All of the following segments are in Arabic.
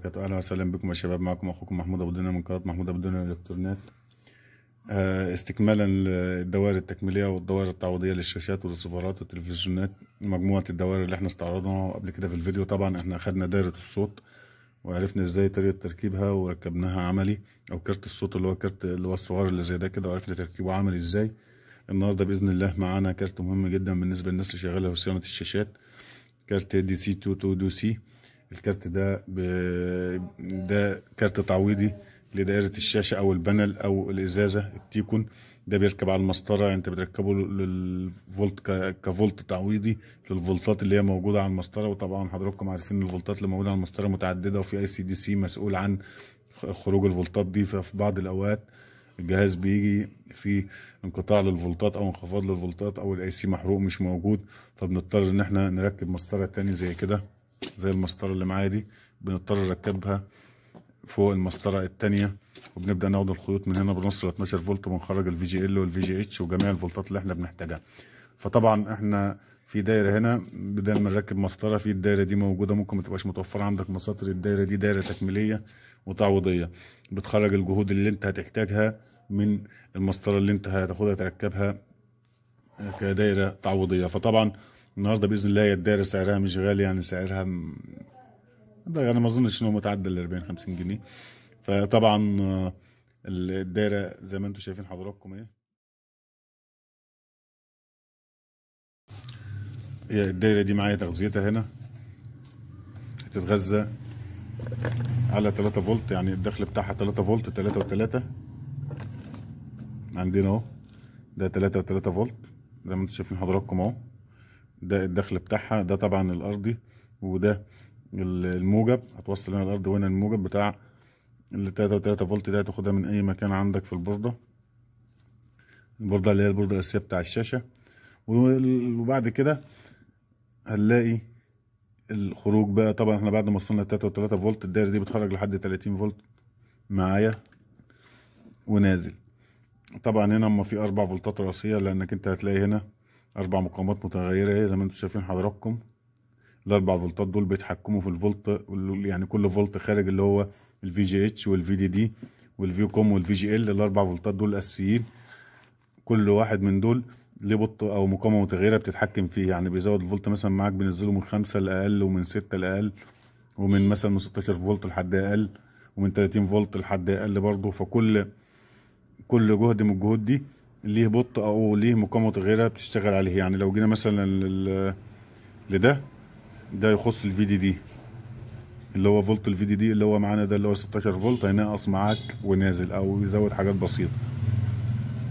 وبركاته اهلا وسهلا بكم يا شباب معكم اخوكم محمود ابو دنا من قناه محمود ابو دنا الالكترونات آه، استكمالا للدوائر التكميليه والدوائر التعويضيه للشاشات والسفارات والتلفزيونات مجموعه الدوائر اللي احنا استعرضناها قبل كده في الفيديو طبعا احنا اخدنا دايره الصوت وعرفنا ازاي طريقه تركيبها وركبناها عملي او كارت الصوت اللي هو كارت اللي هو الصغير اللي زي ده كده وعرفنا تركيبه عملي ازاي النهارده باذن الله معانا كارت مهم جدا بالنسبه للناس اللي شغاله في صيانه الشاشات كارت دي سي 2 2 دو سي الكارت ده ب... ده كارت تعويضي لدائرة الشاشة أو البانل أو الإزازة التيكون ده بيركب على المسطرة أنت بتركبه للفولت ك... كفولت تعويضي للفولتات اللي هي موجودة على المسطرة وطبعا حضراتكم عارفين الفولتات اللي موجودة على المسطرة متعددة وفي أي سي دي سي مسؤول عن خروج الفولتات دي ففي بعض الأوقات الجهاز بيجي في انقطاع للفولتات او انخفاض للفولتات او الاي سي محروق مش موجود فبنضطر ان احنا نركب مسطره تاني زي كده زي المسطره اللي معايا دي بنضطر نركبها فوق المسطره الثانيه وبنبدا ناخد الخيوط من هنا بنوصل 12 فولت ونخرج الفي جي ال والفي جي اتش وجميع الفولتات اللي احنا بنحتاجها فطبعا احنا في دايره هنا بدل ما نركب مسطره في الدايره دي موجوده ممكن ما تبقاش متوفره عندك مساطر الدايره دي دايره تكميليه وتعويضيه بتخرج الجهود اللي انت هتحتاجها من المسطره اللي انت هتاخدها تركبها كدايره تعويضيه فطبعا النهارده باذن الله هي الدائره سعرها مش غالي يعني سعرها انا ما اظنش ان هو متعدى ال 40 50 جنيه فطبعا آه، الدائره زي ما انتم شايفين حضراتكم ايه هي الدائره دي معايا تغذيتها هنا هتتغذى على 3 فولت يعني الدخل بتاعها 3 فولت 3 و3 عندنا اهو ده 3 و3 فولت زي ما انتم شايفين حضراتكم اهو ده الدخل بتاعها ده طبعا الارضي وده الموجب هتوصل هنا الارض وهنا الموجب بتاع ال 3.3 فولت ده هتاخدها من اي مكان عندك في البورده البورده اللي هي البورده الاساسيه بتاع الشاشه وبعد كده هنلاقي الخروج بقى طبعا احنا بعد ما وصلنا 3 فولت الدايره دي بتخرج لحد 30 فولت معايا ونازل طبعا هنا اما في اربع فولتات راسيه لانك انت هتلاقي هنا اربع مقامات متغيره زي ما انتم شايفين حضراتكم الاربع فولتات دول بيتحكموا في الفولت يعني كل فولت خارج اللي هو الفي جي اتش والفي دي دي والفي كوم والفي جي ال الاربع فولتات دول اساسيين كل واحد من دول ليه بط او مقاومه متغيره بتتحكم فيه يعني بيزود الفولت مثلا معاك بينزله من خمسة لاقل ومن ستة لاقل ومن مثلا من 16 فولت لحد اقل ومن 30 فولت لحد اقل برضه فكل كل جهد من الجهود دي ليه بط او ليه مقاومه غيرها بتشتغل عليه يعني لو جينا مثلا لده ده يخص الفي دي دي اللي هو فولت الفي دي دي اللي هو معانا ده اللي هو 16 فولت هينقص معاك ونازل او يزود حاجات بسيطه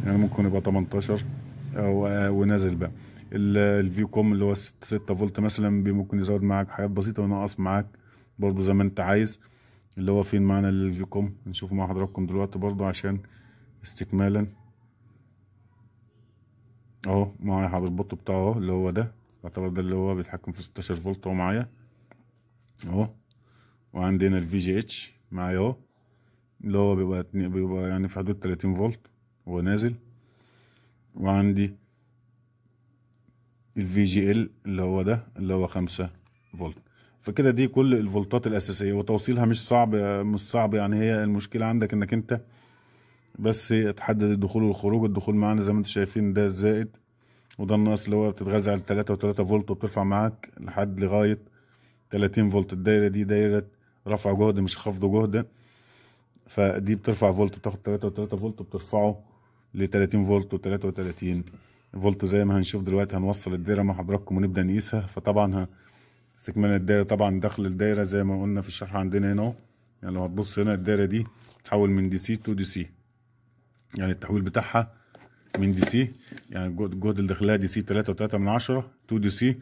يعني ممكن يبقى 18 او ونازل بقى الفيو كوم اللي هو 6 فولت مثلا ممكن يزود معاك حاجات بسيطه وينقص معاك برضو زي ما انت عايز اللي هو فين معانا الفيو كوم نشوفه مع حضراتكم دلوقتي برضو عشان استكمالا اهو معايا هذا البط بتاعه اهو اللي هو ده يعتبر ده اللي هو بيتحكم في 16 فولت اهو معايا اهو وعندي هنا الفي جي اتش معايا اهو اللي هو بيبقى بيبقى يعني في حدود 30 فولت هو نازل وعندي الفي جي ال اللي هو ده اللي هو 5 فولت فكده دي كل الفولتات الاساسيه وتوصيلها مش صعب مش صعب يعني هي المشكله عندك انك انت بس اتحدد الدخول والخروج الدخول معانا زي ما انتم شايفين ده الزائد وده الناقص اللي هو بتتغذى على 3 و3 فولت وبترفع معاك لحد لغايه 30 فولت الدايره دي دايره رفع جهد مش خفض جهد فدي بترفع فولت بتاخد 3 و3 فولت وبترفعه ل 30 فولت و33 فولت زي ما هنشوف دلوقتي هنوصل الدايره مع حضراتكم ونبدا نقيسها فطبعا استكمال الدايره طبعا داخل الدايره زي ما قلنا في الشرح عندنا هنا اهو يعني لو هتبص هنا الدايره دي تحول من دي سي تو دي سي يعني التحويل بتاعها من دي سي يعني الجهد اللي داخلها دي سي 3.3 من عشرة 2 دي سي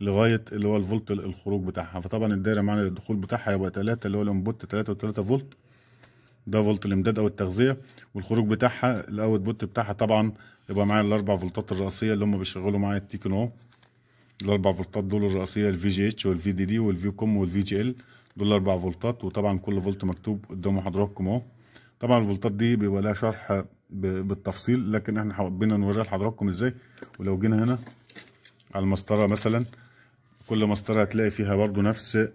لغايه اللي هو الفولت الخروج بتاعها فطبعا الدايره معنى الدخول بتاعها هيبقى 3 اللي هو الانبوت 3.3 فولت ده فولت الامداد او التغذيه والخروج بتاعها الاوت بوت بتاعها طبعا يبقى معايا الاربع فولتات الرئيسيه اللي هم بيشغلوا معايا التيكن اهو الاربع فولتات دول الرئيسيه الفي جي اتش والفي دي دي والفي كوم والفي جي ال دول اربع فولتات وطبعا كل فولت مكتوب قدام حضراتكم اهو طبعا الفولتات دي بيبقى لها شرح بالتفصيل لكن احنا حابين نوريها لحضراتكم ازاي ولو جينا هنا على المسطره مثلا كل مسطره هتلاقي فيها برضو نفس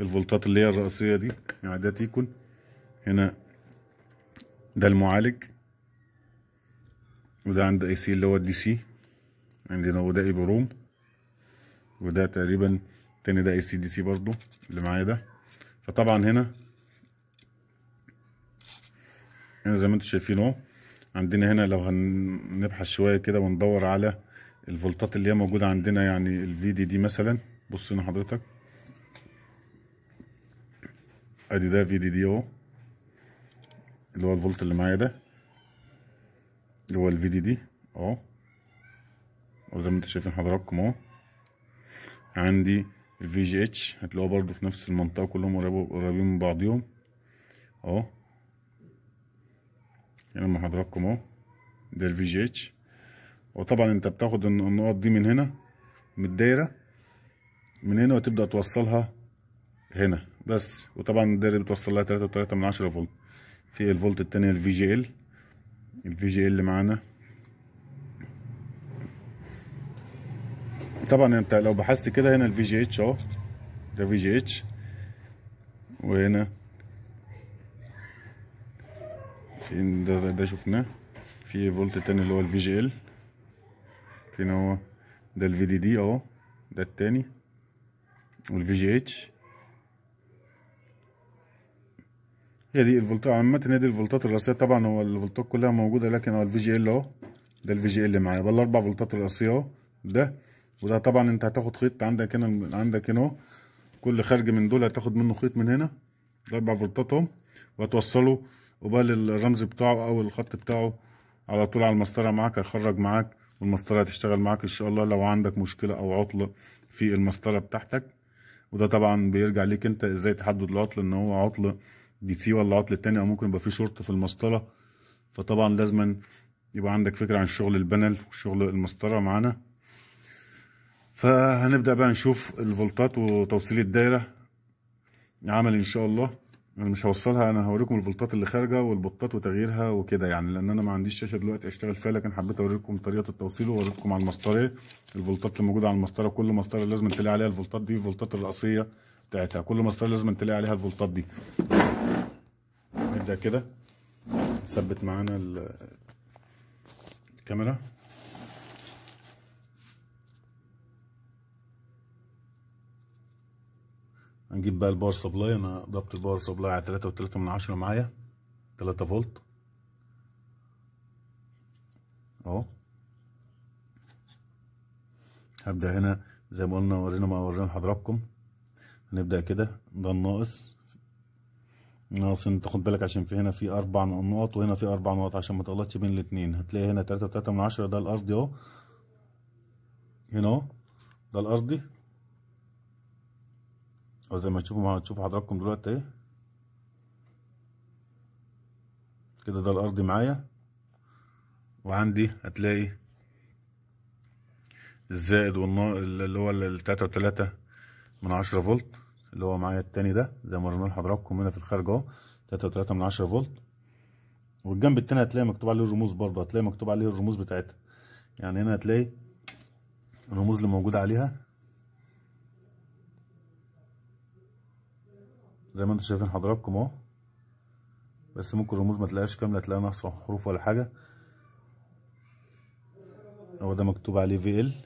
الفولتات اللي هي الرئيسيه دي يعني ده تيكون هنا ده المعالج وده عند اي سي اللي هو الدي سي عندنا وده اي بروم وده تقريبا تاني ده اي سي دي سي برضو اللي معايا ده فطبعا هنا هنا زي ما انتم شايفين اهو عندنا هنا لو هنبحث شويه كده وندور على الفولتات اللي هي موجوده عندنا يعني الفي دي دي مثلا بص هنا حضرتك ادي ده في دي دي اهو اللي هو الفولت اللي معايا ده اللي هو الفي دي دي اهو وزي ما انتم شايفين حضراتكم اهو عندي الفي جي اتش هتلاقوها برضو في نفس المنطقه كلهم قريبين من بعضيهم اهو ينمي حضراتكم اهو ده الفي جي اتش وطبعا انت بتاخد النقط دي من هنا من الدايره من هنا وتبدا توصلها هنا بس وطبعا الدايره بتوصل لها 3.3 من 10 فولت في الفولت الثانيه الفي جي ال الفي جي ال معانا طبعا انت لو بحثت كده هنا الفي جي اتش اهو ده في جي اتش وهنا فين ده ده شفناه في فولت تاني اللي هو الفي جي ال فين اهو ده الفي دي دي اهو ده التاني والفي جي اتش هي دي الفولتات عامة هي دي الفولتات الرئيسية طبعا هو الفولتات كلها موجودة لكن هو الفي جي ال اهو ده الفي جي ال معايا يبقى الأربع فولتات الرئيسية اهو ده وده طبعا أنت هتاخد خيط عندك هنا عندك هنا اهو كل خارج من دول هتاخد منه خيط من هنا الأربع فولتات اهو وهتوصله قبال الرمز بتاعه او الخط بتاعه على طول على المسطره معاك هيخرج معاك والمسطره هتشتغل معاك ان شاء الله لو عندك مشكله او عطله في المسطره بتاعتك وده طبعا بيرجع ليك انت ازاي تحدد العطل ان هو عطل دي سي ولا عطل تاني او ممكن يبقى في شورت في المسطره فطبعا لازما يبقى عندك فكره عن شغل البانل وشغل المسطره معانا فهنبدا بقى نشوف الفولتات وتوصيل الدايره عمل ان شاء الله انا مش هوصلها انا هوريكم الفولتات اللي خارجه والبطات وتغييرها وكده يعني لان انا ما عنديش شاشه دلوقتي اشتغل فيها لكن حبيت اوريكم طريقه التوصيل ووريتكم على المسطره الفولتات اللي موجوده على المسطره كل مسطره لازم تلاقي عليها الفولتات دي الفولتات الرئيسيه بتاعتها كل مسطره لازم تلاقي عليها الفولتات دي نبدا كده نثبت معانا الكاميرا هنجيب بقى الباور سبلاي انا ضبط الباور سبلاي على تلاتة وتلاتة من عشرة معايا تلاتة فولت اهو هبدأ هنا زي ما قلنا ورينا ما ورينا لحضراتكم هنبدأ كده ده الناقص ناقص انت خد بالك عشان في هنا في اربع نقط وهنا في اربع نقط عشان ما تغلطش بين الاتنين هتلاقي هنا تلاتة وتلاتة من عشرة ده الارضي اهو هنا اهو ده الارضي وزي ما تشوفوا تشوفوا حضراتكم دلوقتي ايه كده ده الارض معايا وعندي هتلاقي الزائد والناقص اللي هو التلاتة وتلاتة من عشرة فولت اللي هو معايا التاني ده زي ما ورينا لحضراتكم هنا في الخارج اهو تلاتة وتلاتة من عشرة فولت والجنب التاني هتلاقي مكتوب عليه الرموز برضه هتلاقي مكتوب عليه الرموز بتاعتها يعني هنا هتلاقي الرموز اللي موجودة عليها زي ما انتم شايفين حضراتكم اهو بس ممكن الرموز ما تلاقيهاش كامله تلاقي ناقصه حروف ولا حاجه هو ده مكتوب عليه في ال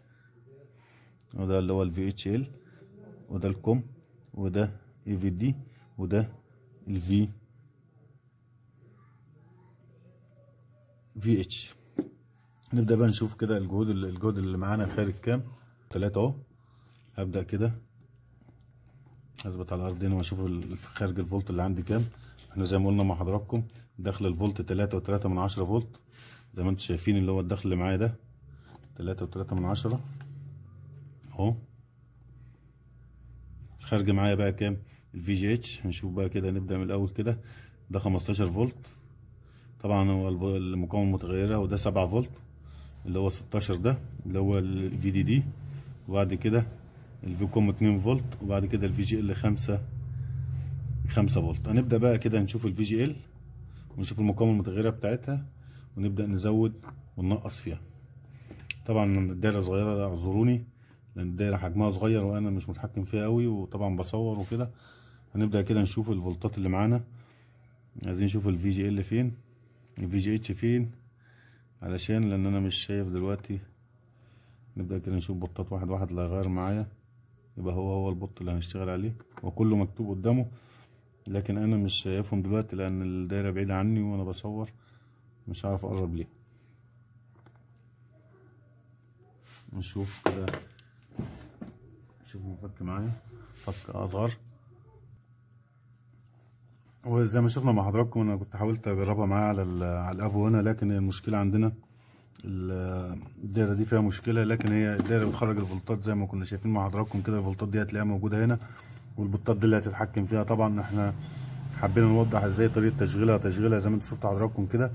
وده اللي هو الفي اتش ال وده الكوم وده اي e في دي وده الفي في اتش نبدا بقى نشوف كده الجهود الجهد اللي معانا خارج كام تلاتة اهو هبدا كده اثبت على الارضين واشوف خارج الفولت اللي عندي كام احنا زي ما قلنا مع حضراتكم دخل الفولت وتلاته من 10 فولت زي ما انتم شايفين اللي هو الدخل اللي معايا ده وتلاته من 10 اهو خارج معايا بقى كام الفي جي اتش هنشوف بقى كده نبدا من الاول كده ده 15 فولت طبعا هو المقاومه متغيره وده 7 فولت اللي هو 16 ده اللي هو الفي دي دي وبعد كده الفي كوم 2 فولت وبعد كده الفي جي ال 5 5 فولت هنبدا بقى كده نشوف الفي جي ال ونشوف المقاومه المتغيره بتاعتها ونبدا نزود وننقص فيها طبعا الدايره صغيره اعذروني لان الدايره حجمها صغير وانا مش متحكم فيها قوي وطبعا بصور وكده هنبدا كده نشوف الفولتات اللي معانا عايزين نشوف الفي جي ال فين الفي جي اتش فين علشان لان انا مش شايف دلوقتي نبدا كده نشوف بطات واحد واحد اللي هيغير معايا يبقى هو هو البوت اللي هنشتغل عليه وكله مكتوب قدامه لكن انا مش شايفهم دلوقتي لان الدايرة بعيدة عني وانا بصور مش عارف اقرب ليه نشوف كده نشوف المفك معايا فك اصغر وزي ما شفنا مع حضراتكم انا كنت حاولت اجربها معايا على الافو هنا لكن المشكله عندنا الدايره دي فيها مشكله لكن هي الدايره بتخرج الفولتات زي ما كنا شايفين مع حضراتكم كده الفولتات دي هتلاقيها موجوده هنا والبطات دي اللي هتتحكم فيها طبعا احنا حبينا نوضح ازاي طريقه تشغيلها تشغيلها زي ما انتم شفتوا حضراتكم كده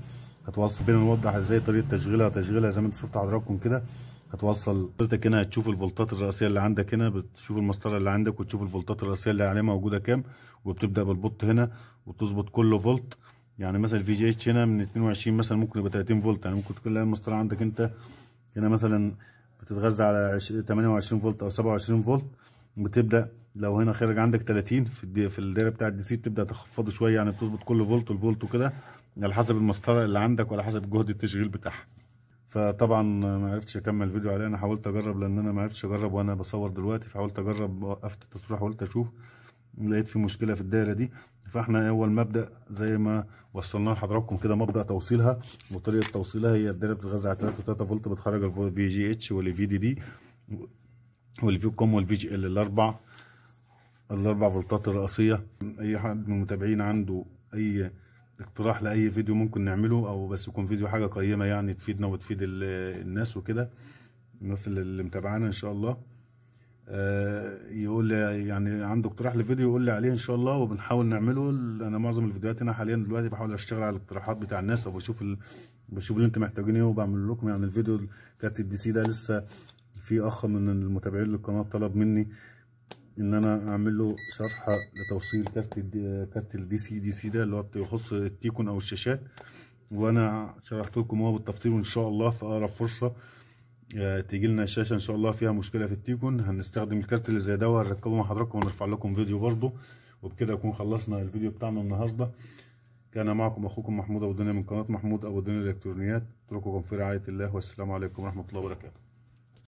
هتوصل بينا نوضح ازاي طريقه تشغيلها تشغيلها زي ما انتم شفتوا حضراتكم كده هتوصل حضرتك هنا هتشوف الفولتات الرئيسيه اللي عندك هنا بتشوف المسطره اللي عندك وتشوف الفولتات الرئيسيه اللي عليها موجوده كام وبتبدا بالبط هنا وتظبط كل فولت يعني مثلا في جي اتش هنا من 22 مثلا ممكن يبقى 30 فولت يعني ممكن تكون المسطره عندك انت هنا مثلا بتتغذى على 28 فولت او 27 فولت بتبدا لو هنا خارج عندك 30 في الدي في الدايره بتاعه الدي سي بتبدا تخفضه شويه يعني بتظبط كل فولت الفولت وكده على حسب المسطره اللي عندك وعلى حسب جهد التشغيل بتاعها فطبعا ما عرفتش اكمل الفيديو عليه انا حاولت اجرب لان انا ما عرفتش اجرب وانا بصور دلوقتي فحاولت اجرب وقفت التصوير حاولت اشوف لقيت في مشكله في الدايره دي فاحنا اول مبدا زي ما وصلنا لحضراتكم كده مبدا توصيلها وطريقه توصيلها هي الدايره بتتغذى على 3 فولت بتخرج الفي جي اتش والفي دي دي والفي كوم والفي جي ال الاربع الاربع فولتات الرئيسيه اي حد من المتابعين عنده اي اقتراح لاي فيديو ممكن نعمله او بس يكون فيديو حاجه قيمه يعني تفيدنا وتفيد الناس وكده الناس اللي متابعانا ان شاء الله آه، يقول لي يعني عنده اقتراح لفيديو يقول لي عليه ان شاء الله وبنحاول نعمله انا معظم الفيديوهات هنا حاليا دلوقتي بحاول اشتغل على الاقتراحات بتاع الناس وبشوف ال... بشوف اللي انتم محتاجينه وبعمل لكم يعني الفيديو كارت الدي سي ده لسه في اخ من المتابعين للقناه طلب مني ان انا اعمل له شرحه لتوصيل كارت الدي... كارت الدي سي دي سي ده اللي هو بيخص التيكون او الشاشات وانا شرحت لكم هو بالتفصيل وان شاء الله في اقرب فرصه آه، تيجي لنا شاشه ان شاء الله فيها مشكله في التيكون هنستخدم الكارت اللي زي ده وهنركبه مع حضراتكم ونرفع لكم فيديو برضه وبكده نكون خلصنا الفيديو بتاعنا النهارده كان معكم اخوكم محمود ابو الدنيا من قناه محمود ابو الدنيا الالكترونيات اترككم في رعايه الله والسلام عليكم ورحمه الله وبركاته